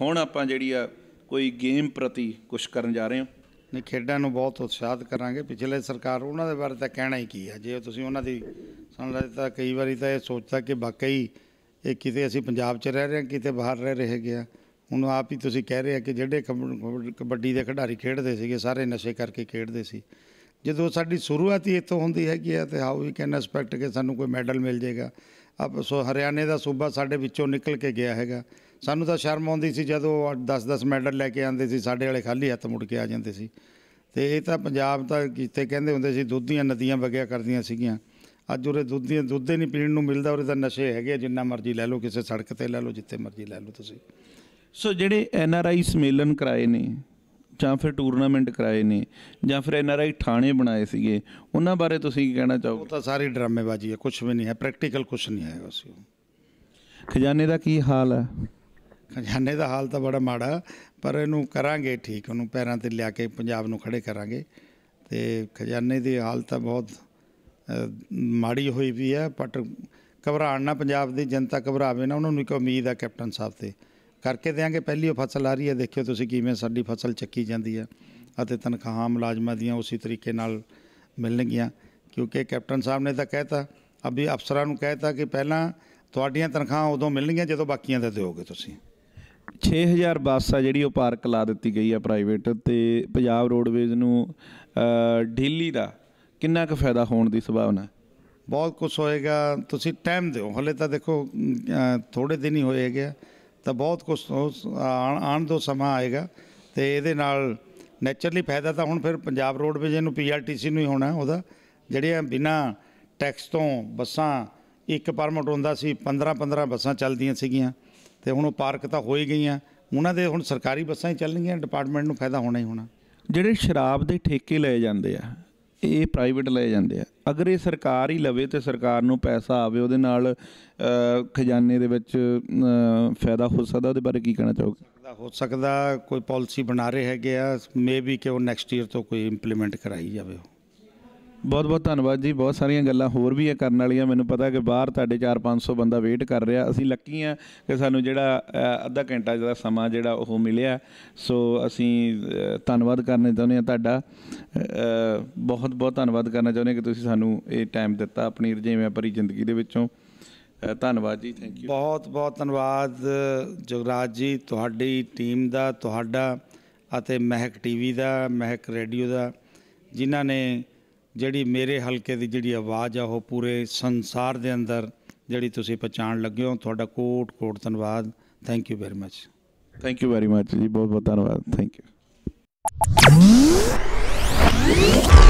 ਹੁਣ ਆਪਾਂ ਜਿਹੜੀ ਆ ਕੋਈ ਗੇਮ ਪ੍ਰਤੀ ਕੁਝ ਕਰਨ ਜਾ ਰਹੇ ਹਾਂ ਨੇ ਖੇਡਾਂ ਨੂੰ ਬਹੁਤ ਉਤਸ਼ਾਹਿਤ ਕਰਾਂਗੇ ਪਿਛਲੇ ਸਰਕਾਰ ਉਹਨਾਂ ਦੇ ਬਾਰੇ ਤਾਂ ਕਹਿਣਾ ਹੀ ਕੀ ਆ ਜੇ ਤੁਸੀਂ ਉਹਨਾਂ ਦੀ ਸੁਣ ਸਾਨੂੰ ਤਾਂ ਕਈ ਵਾਰੀ ਤਾਂ ਇਹ ਸੋਚਦਾ ਕਿ ਵਾਕਈ ਇਹ ਕਿਤੇ ਅਸੀਂ ਪੰਜਾਬ 'ਚ ਰਹਿ ਰਹੇ ਹਾਂ ਕਿਤੇ ਬਾਹਰ ਰਹਿ ਰਹੇ ਹੈਗੇ ਆ ਹੁਣ ਆਪ ਹੀ ਤੁਸੀਂ ਕਹਿ ਰਹੇ ਆ ਕਿ ਜਿਹੜੇ ਕਬੱਡੀ ਦੇ ਖਿਡਾਰੀ ਖੇਡਦੇ ਸੀਗੇ ਸਾਰੇ ਨਸ਼ੇ ਕਰਕੇ ਖੇਡਦੇ ਸੀ ਜਦੋਂ ਸਾਡੀ ਸ਼ੁਰੂਆਤ ਹੀ ਇੱਥੋਂ ਹੁੰਦੀ ਹੈਗੀ ਆ ਤੇ ਹਾਊ ਵੀ ਕੈਨ ਐਕਸਪੈਕਟ ਕਿ ਸਾਨੂੰ ਕੋਈ ਮੈਡਲ ਮਿਲ ਜਾਏਗਾ ਆਪ ਸੋ ਹਰਿਆਣੇ ਦਾ ਸੂਬਾ ਸਾਡੇ ਵਿੱਚੋਂ ਨਿਕਲ ਕੇ ਗਿਆ ਹੈਗਾ ਸਾਨੂੰ ਤਾਂ ਸ਼ਰਮ ਆਉਂਦੀ ਸੀ ਜਦੋਂ 10-10 ਮੈਡਲ ਲੈ ਕੇ ਆਉਂਦੇ ਸੀ ਸਾਡੇ ਵਾਲੇ ਖਾਲੀ ਹੱਥ ਮੁੜ ਕੇ ਆ ਜਾਂਦੇ ਸੀ ਤੇ ਇਹ ਤਾਂ ਪੰਜਾਬ ਤਾਂ ਕਿਤੇ ਕਹਿੰਦੇ ਹੁੰਦੇ ਸੀ ਦੁੱਧ ਦੀਆਂ ਨਦੀਆਂ ਵਗਿਆ ਕਰਦੀਆਂ ਸੀਗੀਆਂ ਅੱਜ ਉਹਰੇ ਦੁੱਧ ਦੀਆਂ ਨਹੀਂ ਪੀਣ ਨੂੰ ਮਿਲਦਾ ਉਹਰੇ ਤਾਂ ਨਸ਼ੇ ਹੈਗੇ ਜਿੰਨਾ ਮਰਜ਼ੀ ਲੈ ਲਓ ਕਿਸੇ ਸੜਕ ਤੇ ਲੈ ਲਓ ਜਿੱਥੇ ਮਰਜ਼ੀ ਲੈ ਲਓ ਤੁਸੀਂ ਸੋ ਜਿਹੜੇ ਐਨ ਆਰ ਆਈ ਸਮੇਲਨ ਕਰਾਏ ਨੇ ਜਾਂ ਫਿਰ ਟੂਰਨਾਮੈਂਟ ਕਰਾਏ ਨੇ ਜਾਂ ਫਿਰ ਐਨ ਆਰ ਆਈ ਥਾਣੇ ਬਣਾਏ ਸੀਗੇ ਉਹਨਾਂ ਬਾਰੇ ਤੁਸੀਂ ਕੀ ਕਹਿਣਾ ਚਾਹੋਗੇ ਉਹ ਤਾਂ ਸਾਰੀ ਡਰਾਮੇਬਾਜ਼ੀ ਹੈ ਕੁਝ ਵੀ ਨਹੀਂ ਹੈ ਪ੍ਰੈਕਟੀਕਲ ਕੁਝ ਨਹੀਂ ਹੈ ਉਸ ਖਜ਼ਾਨੇ ਦਾ ਕੀ ਹਾਲ ਹੈ ਖਜ਼ਾਨੇ ਦਾ ਹਾਲ ਤਾਂ ਬੜਾ ਮਾੜਾ ਪਰ ਇਹਨੂੰ ਕਰਾਂਗੇ ਠੀਕ ਉਹਨੂੰ ਪੈਰਾਂ ਤੇ ਲਿਆ ਕੇ ਪੰਜਾਬ ਨੂੰ ਖੜੇ ਕਰਾਂਗੇ ਤੇ ਖਜ਼ਾਨੇ ਦੀ ਹਾਲ ਤਾਂ ਬਹੁਤ ਮਾੜੀ ਹੋਈ ਵੀ ਹੈ ਪਰ ਘਬਰਾਣ ਨਾ ਪੰਜਾਬ ਦੀ ਜਨਤਾ ਘਬਰਾਵੇ ਨਾ ਉਹਨਾਂ ਨੂੰ ਇੱਕ ਉਮੀਦ ਹੈ ਕੈਪਟਨ ਸਾਹਿਬ ਤੇ ਕਰਕੇ ਦੇਾਂਗੇ ਪਹਿਲੀ ਉਹ ਫਸਲ ਆ ਰਹੀ ਹੈ ਦੇਖਿਓ ਤੁਸੀਂ ਕਿਵੇਂ ਸਾਡੀ ਫਸਲ ਚੱਕੀ ਜਾਂਦੀ ਹੈ ਅਤੇ ਤਨਖਾਹਾਂ ਮੁਲਾਜ਼ਮਾਂ ਦੀਆਂ ਉਸੇ ਤਰੀਕੇ ਨਾਲ ਮਿਲਣਗੀਆਂ ਕਿਉਂਕਿ ਕੈਪਟਨ ਸਾਹਿਬ ਨੇ ਤਾਂ ਕਹਿਤਾ ਅਭੀ ਅਫਸਰਾਂ ਨੂੰ ਕਹਿਤਾ ਕਿ ਪਹਿਲਾਂ ਤੁਹਾਡੀਆਂ ਤਨਖਾਹਾਂ ਉਦੋਂ ਮਿਲਣਗੀਆਂ ਜਦੋਂ ਬਾਕੀਆਂ ਦਾ ਦਿਓਗੇ ਤੁਸੀਂ 6000 ਬੱਸ ਆ ਜਿਹੜੀ ਉਹ ਪਾਰਕ ਲਾ ਦਿੱਤੀ ਗਈ ਆ ਪ੍ਰਾਈਵੇਟ ਤੇ ਪੰਜਾਬ ਰੋਡਵੇਜ਼ ਨੂੰ ਢਿੱਲੀ ਦਾ ਕਿੰਨਾ ਕੁ ਫਾਇਦਾ ਹੋਣ ਦੀ ਸੰਭਾਵਨਾ ਬਹੁਤ ਕੁਝ ਹੋਏਗਾ ਤੁਸੀਂ ਟਾਈਮ ਦਿਓ ਹਲੇ ਤਾਂ ਦੇਖੋ ਥੋੜੇ ਦਿਨ ਹੀ ਹੋਏਗੇ ਤਾਂ ਬਹੁਤ ਕੁਝ ਆਣ ਦੋ ਸਮਾਂ ਆਏਗਾ ਤੇ ਇਹਦੇ ਨਾਲ ਨੇਚਰਲੀ ਫਾਇਦਾ ਤਾਂ ਹੁਣ ਫਿਰ ਪੰਜਾਬ ਰੋਡਵੇਜ ਨੂੰ ਪੀਆਰਟੀਸੀ ਨੂੰ ਹੀ ਹੋਣਾ ਉਹਦਾ ਜਿਹੜੀਆਂ ਬਿਨਾ ਟੈਕਸ ਤੋਂ ਬੱਸਾਂ ਇੱਕ ਪਰਮਿਟ ਹੁੰਦਾ ਸੀ 15 15 ਬੱਸਾਂ ਚੱਲਦੀਆਂ ਸੀਗੀਆਂ ਤੇ ਹੁਣ ਉਹ ਪਾਰਕ ਤਾਂ ਹੋ ਹੀ ਗਈਆਂ ਉਹਨਾਂ ਦੇ ਹੁਣ ਸਰਕਾਰੀ ਬੱਸਾਂ ਹੀ ਚੱਲਣਗੀਆਂ ਡਿਪਾਰਟਮੈਂਟ ਨੂੰ ਫਾਇਦਾ ਹੋਣਾ ਹੀ ਹੋਣਾ ਜਿਹੜੇ ਸ਼ਰਾਬ ਦੇ ਠੇਕੇ ਲਏ ਜਾਂਦੇ ਆ ਇਹ ਪ੍ਰਾਈਵੇਟ ਲਏ ਜਾਂਦੇ ਆ ਅਗਰ ਇਹ ਸਰਕਾਰ ਹੀ ਲਵੇ ਤੇ ਸਰਕਾਰ ਨੂੰ ਪੈਸਾ ਆਵੇ ਉਹਦੇ ਨਾਲ ਖਜ਼ਾਨੇ ਦੇ ਵਿੱਚ ਫਾਇਦਾ ਹੋ ਸਕਦਾ ਉਹਦੇ ਬਾਰੇ ਕੀ ਕਹਿਣਾ ਚਾਹੋਗੇ ਹੋ ਸਕਦਾ ਕੋਈ ਪਾਲਿਸੀ ਬਣਾ ਰਹੇ ਹੈਗੇ ਆ ਮੇਬੀ ਕਿ ਉਹ ਨੈਕਸਟ ਈਅਰ ਤੋਂ ਕੋਈ ਇੰਪਲੀਮੈਂਟ ਕਰਾਈ ਜਾਵੇ ਬਹੁਤ ਬਹੁਤ ਧੰਨਵਾਦ ਜੀ ਬਹੁਤ ਸਾਰੀਆਂ ਗੱਲਾਂ ਹੋਰ ਵੀ ਹੈ ਕਰਨ ਵਾਲੀਆਂ ਮੈਨੂੰ ਪਤਾ ਕਿ ਬਾਹਰ ਤੁਹਾਡੇ 4-500 ਬੰਦਾ ਵੇਟ ਕਰ ਰਿਹਾ ਅਸੀਂ ਲੱਕੀ ਆ ਕਿ ਸਾਨੂੰ ਜਿਹੜਾ ਅੱਧਾ ਘੰਟਾ ਜਿਹੜਾ ਸਮਾਂ ਜਿਹੜਾ ਉਹ ਮਿਲਿਆ ਸੋ ਅਸੀਂ ਧੰਨਵਾਦ ਕਰਨੇ ਚਾਹੁੰਦੇ ਆ ਤੁਹਾਡਾ ਬਹੁਤ ਬਹੁਤ ਧੰਨਵਾਦ ਕਰਨਾ ਚਾਹੁੰਦੇ ਕਿ ਤੁਸੀਂ ਸਾਨੂੰ ਇਹ ਟਾਈਮ ਦਿੱਤਾ ਆਪਣੀ ਰਜੇਵੇਂ ਭਰੀ ਜ਼ਿੰਦਗੀ ਦੇ ਵਿੱਚੋਂ ਧੰਨਵਾਦ ਜੀ ਥੈਂਕ ਯੂ ਬਹੁਤ ਬਹੁਤ ਧੰਨਵਾਦ ਜਗਰਾਜ ਜੀ ਤੁਹਾਡੀ ਟੀਮ ਦਾ ਤੁਹਾਡਾ ਅਤੇ ਮਹਿਕ ਟੀਵੀ ਦਾ ਮਹਿਕ ਰੇਡੀਓ ਦਾ ਜਿਨ੍ਹਾਂ ਨੇ ਜਿਹੜੀ ਮੇਰੇ ਹਲਕੇ ਦੀ ਜਿਹੜੀ ਆਵਾਜ਼ ਆ ਉਹ ਪੂਰੇ ਸੰਸਾਰ ਦੇ ਅੰਦਰ ਜਿਹੜੀ ਤੁਸੀਂ ਪਛਾਣ ਲੱਗੇ ਹੋ ਤੁਹਾਡਾ ਕੋਟ ਕੋਟ ਧੰਨਵਾਦ thank you very much thank you very much ਜੀ ਬਹੁਤ ਬਹੁਤ ਧੰਨਵਾਦ ਥੈਂਕ ਯੂ